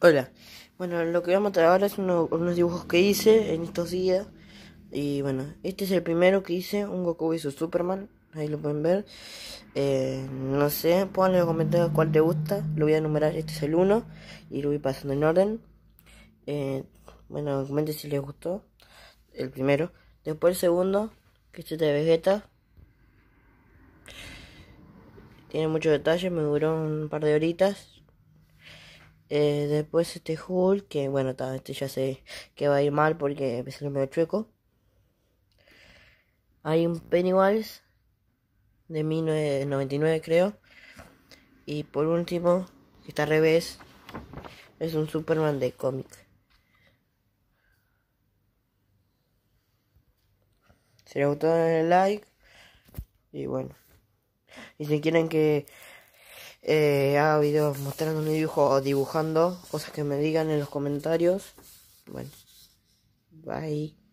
Hola, bueno, lo que vamos a mostrar ahora es unos dibujos que hice en estos días. Y bueno, este es el primero que hice, un Goku y su Superman, ahí lo pueden ver. Eh, no sé, pónganle en los comentarios cuál te gusta, lo voy a enumerar, este es el 1 y lo voy pasando en orden. Eh, bueno, comenten si les gustó el primero. Después el segundo, que este es de Vegeta. Tiene muchos detalles, me duró un par de horitas, eh, después este Hulk, que bueno, este ya sé que va a ir mal porque es el medio chueco. Hay un Pennywise de 1999 creo. Y por último, que está al revés, es un Superman de cómic. Si les gustó denle like. Y bueno. Y si quieren que eh, haga videos mostrando mi dibujo o dibujando, cosas que me digan en los comentarios. Bueno, bye.